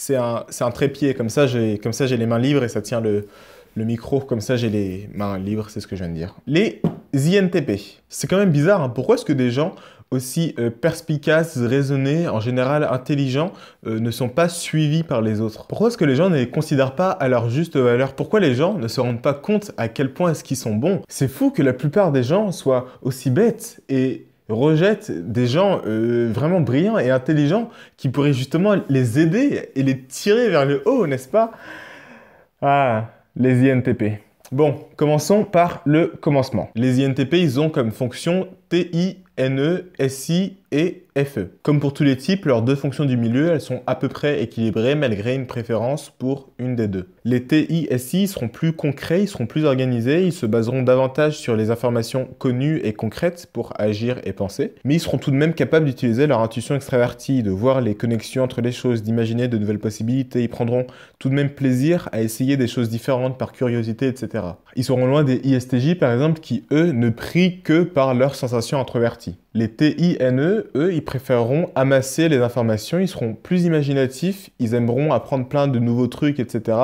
c'est un, un, trépied. Comme ça, j'ai les mains libres et ça tient le, le micro. Comme ça, j'ai les mains libres, c'est ce que je viens de dire. Les INTP. C'est quand même bizarre. Hein. Pourquoi est-ce que des gens aussi euh, perspicaces, raisonnés, en général intelligents, euh, ne sont pas suivis par les autres Pourquoi est-ce que les gens ne les considèrent pas à leur juste valeur Pourquoi les gens ne se rendent pas compte à quel point est-ce qu'ils sont bons C'est fou que la plupart des gens soient aussi bêtes et rejette des gens euh, vraiment brillants et intelligents qui pourraient justement les aider et les tirer vers le haut, n'est-ce pas Ah, les INTP. Bon, commençons par le commencement. Les INTP, ils ont comme fonction T-I-N-E-S-I et FE. Comme pour tous les types, leurs deux fonctions du milieu, elles sont à peu près équilibrées malgré une préférence pour une des deux. Les TISI seront plus concrets, ils seront plus organisés, ils se baseront davantage sur les informations connues et concrètes pour agir et penser, mais ils seront tout de même capables d'utiliser leur intuition extravertie, de voir les connexions entre les choses, d'imaginer de nouvelles possibilités, ils prendront tout de même plaisir à essayer des choses différentes par curiosité, etc. Ils seront loin des ISTJ par exemple qui, eux, ne prient que par leurs sensations introverties. Les TINE, eux, ils préféreront amasser les informations, ils seront plus imaginatifs, ils aimeront apprendre plein de nouveaux trucs, etc.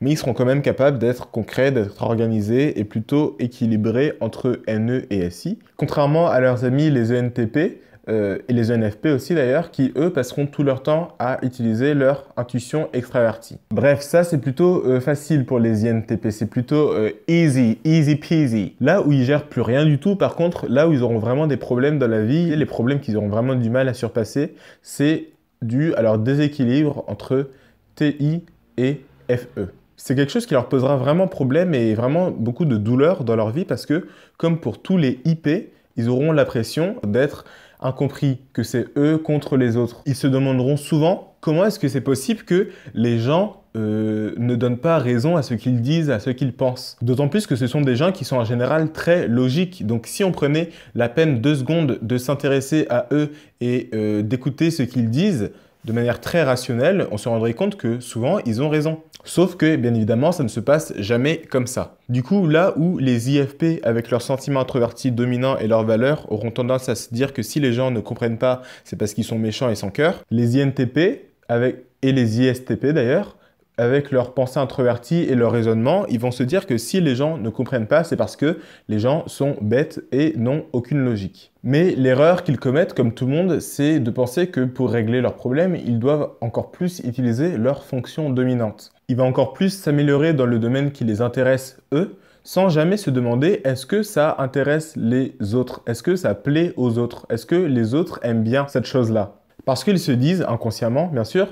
Mais ils seront quand même capables d'être concrets, d'être organisés et plutôt équilibrés entre NE et SI. Contrairement à leurs amis les ENTP, euh, et les ENFP aussi d'ailleurs, qui eux passeront tout leur temps à utiliser leur intuition extravertie. Bref, ça c'est plutôt euh, facile pour les INTP, c'est plutôt euh, easy, easy peasy. Là où ils gèrent plus rien du tout, par contre, là où ils auront vraiment des problèmes dans la vie, les problèmes qu'ils auront vraiment du mal à surpasser, c'est dû à leur déséquilibre entre TI et FE. C'est quelque chose qui leur posera vraiment problème et vraiment beaucoup de douleur dans leur vie parce que, comme pour tous les IP, ils auront l'impression pression d'être incompris, que c'est eux contre les autres. Ils se demanderont souvent comment est-ce que c'est possible que les gens euh, ne donnent pas raison à ce qu'ils disent, à ce qu'ils pensent. D'autant plus que ce sont des gens qui sont en général très logiques. Donc si on prenait la peine deux secondes de s'intéresser à eux et euh, d'écouter ce qu'ils disent, de manière très rationnelle, on se rendrait compte que souvent ils ont raison. Sauf que, bien évidemment, ça ne se passe jamais comme ça. Du coup, là où les IFP, avec leurs sentiments introvertis dominants et leurs valeurs, auront tendance à se dire que si les gens ne comprennent pas, c'est parce qu'ils sont méchants et sans cœur, les INTP avec, et les ISTP d'ailleurs, avec leur pensée introvertie et leur raisonnement, ils vont se dire que si les gens ne comprennent pas, c'est parce que les gens sont bêtes et n'ont aucune logique. Mais l'erreur qu'ils commettent, comme tout le monde, c'est de penser que pour régler leurs problèmes, ils doivent encore plus utiliser leur fonction dominante. Ils vont encore plus s'améliorer dans le domaine qui les intéresse, eux, sans jamais se demander est-ce que ça intéresse les autres, est-ce que ça plaît aux autres, est-ce que les autres aiment bien cette chose-là. Parce qu'ils se disent inconsciemment, bien sûr,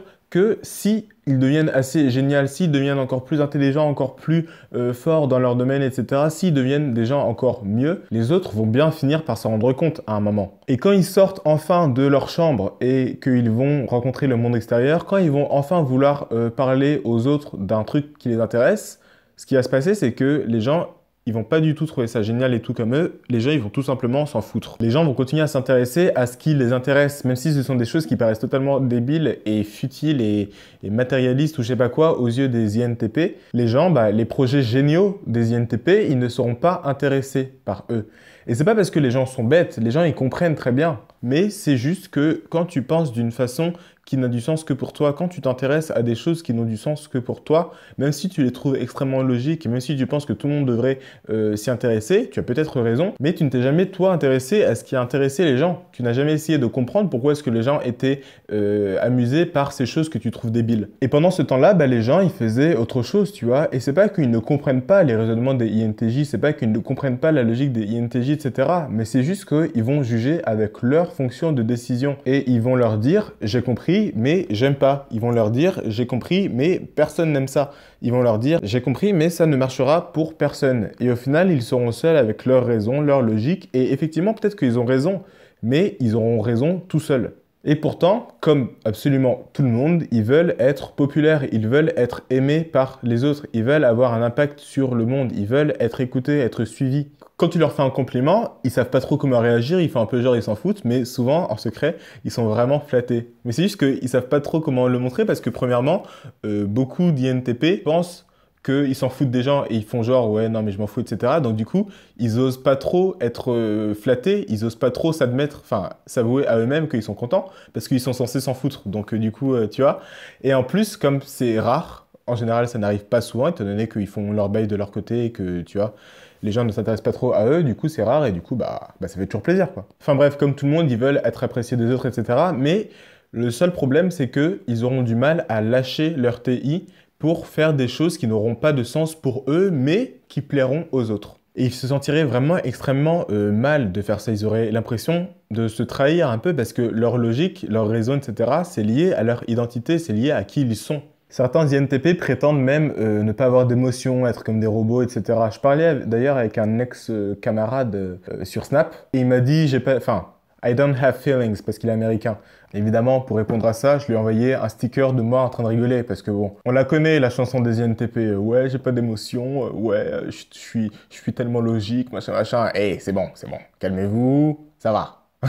si ils deviennent assez géniaux, s'ils deviennent encore plus intelligents, encore plus euh, forts dans leur domaine, etc., s'ils deviennent des gens encore mieux, les autres vont bien finir par s'en rendre compte à un moment. Et quand ils sortent enfin de leur chambre et qu'ils vont rencontrer le monde extérieur, quand ils vont enfin vouloir euh, parler aux autres d'un truc qui les intéresse, ce qui va se passer, c'est que les gens ils vont pas du tout trouver ça génial et tout comme eux. Les gens, ils vont tout simplement s'en foutre. Les gens vont continuer à s'intéresser à ce qui les intéresse, même si ce sont des choses qui paraissent totalement débiles et futiles et, matérialistes ou je sais pas quoi aux yeux des INTP. Les gens, bah, les projets géniaux des INTP, ils ne seront pas intéressés par eux. Et c'est pas parce que les gens sont bêtes, les gens ils comprennent très bien, mais c'est juste que quand tu penses d'une façon qui n'a du sens que pour toi, quand tu t'intéresses à des choses qui n'ont du sens que pour toi, même si tu les trouves extrêmement logiques même si tu penses que tout le monde devrait euh, s'y intéresser, tu as peut-être raison, mais tu ne t'es jamais toi intéressé à ce qui a intéressé les gens. Tu n'as jamais essayé de comprendre pourquoi est-ce que les gens étaient euh, amusés par ces choses que tu trouves débiles. Et pendant ce temps-là, bah, les gens ils faisaient autre chose, tu vois. Et c'est pas qu'ils ne comprennent pas les raisonnements des INTJ, c'est pas qu'ils ne comprennent pas la logique des INTJ, etc. Mais c'est juste qu'ils vont juger avec leur fonction de décision et ils vont leur dire j'ai compris mais j'aime pas. Ils vont leur dire, j'ai compris, mais personne n'aime ça. Ils vont leur dire, j'ai compris, mais ça ne marchera pour personne. Et au final, ils seront seuls avec leur raison, leur logique, et effectivement, peut-être qu'ils ont raison, mais ils auront raison tout seuls. Et pourtant, comme absolument tout le monde, ils veulent être populaires, ils veulent être aimés par les autres, ils veulent avoir un impact sur le monde, ils veulent être écoutés, être suivis quand tu leur fais un compliment, ils savent pas trop comment réagir, ils font un peu genre ils s'en foutent, mais souvent en secret, ils sont vraiment flattés. Mais c'est juste qu'ils savent pas trop comment le montrer parce que premièrement, euh, beaucoup d'INTP pensent qu'ils s'en foutent des gens et ils font genre ouais non mais je m'en fous etc. Donc du coup, ils osent pas trop être euh, flattés, ils osent pas trop s'admettre, enfin s'avouer à eux-mêmes qu'ils sont contents parce qu'ils sont censés s'en foutre. Donc euh, du coup, tu vois. Et en plus, comme c'est rare, en général ça n'arrive pas souvent étant donné qu'ils font leur bail de leur côté et que tu vois les gens ne s'intéressent pas trop à eux, du coup c'est rare et du coup bah, bah, ça fait toujours plaisir quoi. Enfin bref, comme tout le monde, ils veulent être appréciés des autres, etc. Mais le seul problème c'est qu'ils auront du mal à lâcher leur TI pour faire des choses qui n'auront pas de sens pour eux mais qui plairont aux autres. Et ils se sentiraient vraiment extrêmement euh, mal de faire ça. Ils auraient l'impression de se trahir un peu parce que leur logique, leur raison, etc., c'est lié à leur identité, c'est lié à qui ils sont. Certains INTP prétendent même euh, ne pas avoir d'émotion, être comme des robots, etc. Je parlais d'ailleurs avec un ex-camarade euh, sur Snap et il m'a dit j'ai pas, enfin, I don't have feelings parce qu'il est américain. Évidemment, pour répondre à ça, je lui ai envoyé un sticker de moi en train de rigoler parce que bon, on la connaît la chanson des INTP. Euh, ouais, j'ai pas d'émotion. Ouais, je suis, je suis tellement logique, machin, machin. Eh, c'est bon, c'est bon. Calmez-vous, ça va.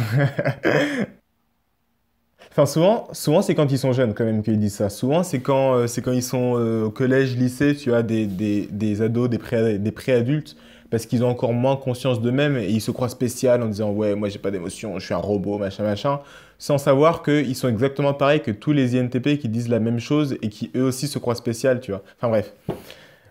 Enfin, souvent, souvent c'est quand ils sont jeunes quand même qu'ils disent ça. Souvent, c'est quand, euh, c'est quand ils sont euh, au collège, lycée, tu as des, ados, des, pré, des pré-adultes, parce qu'ils ont encore moins conscience d'eux-mêmes et ils se croient spécial en disant Ouais, moi j'ai pas d'émotion, je suis un robot, machin, machin, sans savoir qu'ils sont exactement pareils que tous les INTP qui disent la même chose et qui eux aussi se croient spécial, tu vois. Enfin bref,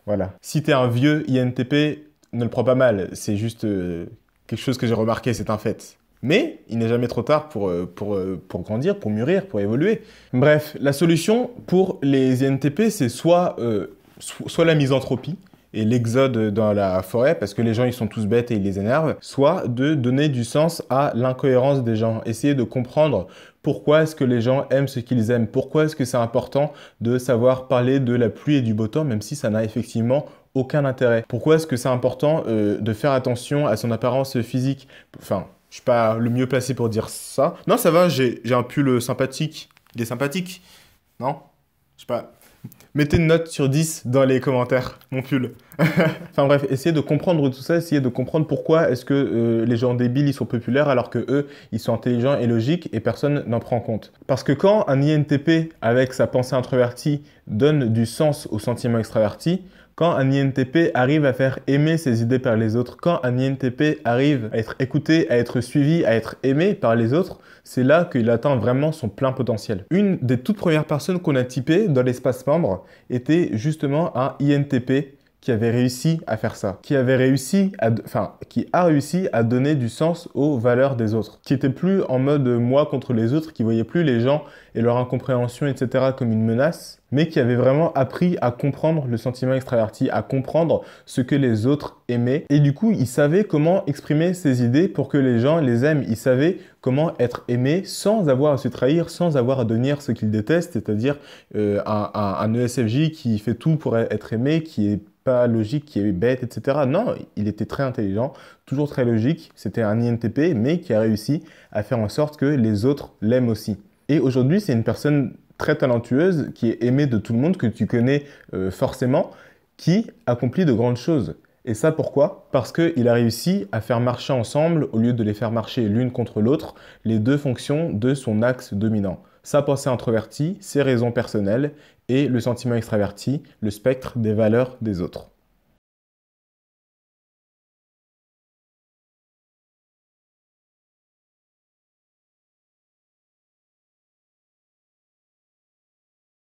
voilà. Si t'es un vieux INTP, ne le prends pas mal, c'est juste euh, quelque chose que j'ai remarqué, c'est un fait. Mais il n'est jamais trop tard pour, euh, pour, euh, pour, grandir, pour mûrir, pour évoluer. Bref, la solution pour les INTP, c'est soit, euh, soit la misanthropie, et l'exode dans la forêt parce que les gens ils sont tous bêtes et ils les énervent, soit de donner du sens à l'incohérence des gens, essayer de comprendre pourquoi est-ce que les gens aiment ce qu'ils aiment, pourquoi est-ce que c'est important de savoir parler de la pluie et du beau temps même si ça n'a effectivement aucun intérêt. Pourquoi est-ce que c'est important de faire attention à son apparence physique Enfin, je suis pas le mieux placé pour dire ça. Non, ça va, j'ai un pull euh, sympathique. Il est sympathique. Non Je sais pas. Mettez une note sur 10 dans les commentaires, mon pull. enfin bref, essayez de comprendre tout ça, essayez de comprendre pourquoi est-ce que euh, les gens débiles, ils sont populaires alors que eux, ils sont intelligents et logiques et personne n'en prend compte. Parce que quand un INTP, avec sa pensée introvertie, donne du sens au sentiment extraverti, quand un INTP arrive à faire aimer ses idées par les autres, quand un INTP arrive à être écouté, à être suivi, à être aimé par les autres, c'est là qu'il atteint vraiment son plein potentiel. Une des toutes premières personnes qu'on a typées dans l'espace membre était justement un INTP qui avait réussi à faire ça, qui avait réussi à, enfin, qui a réussi à donner du sens aux valeurs des autres, qui était plus en mode moi contre les autres, qui voyait plus les gens et leur incompréhension, etc., comme une menace, mais qui avait vraiment appris à comprendre le sentiment extraverti, à comprendre ce que les autres aimaient, et du coup, il savait comment exprimer ses idées pour que les gens les aiment, il savait comment être aimé sans avoir à se trahir, sans avoir à devenir ce qu'il déteste, c'est-à-dire euh, un, un ESFJ qui fait tout pour être aimé, qui est pas logique, qui est bête, etc. Non, il était très intelligent, toujours très logique. C'était un INTP, mais qui a réussi à faire en sorte que les autres l'aiment aussi. Et aujourd'hui, c'est une personne très talentueuse, qui est aimée de tout le monde, que tu connais euh, forcément, qui accomplit de grandes choses. Et ça pourquoi Parce qu'il a réussi à faire marcher ensemble au lieu de les faire marcher l'une contre l'autre, les deux fonctions de son axe dominant sa pensée introvertie, ses raisons personnelles et le sentiment extraverti, le spectre des valeurs des autres.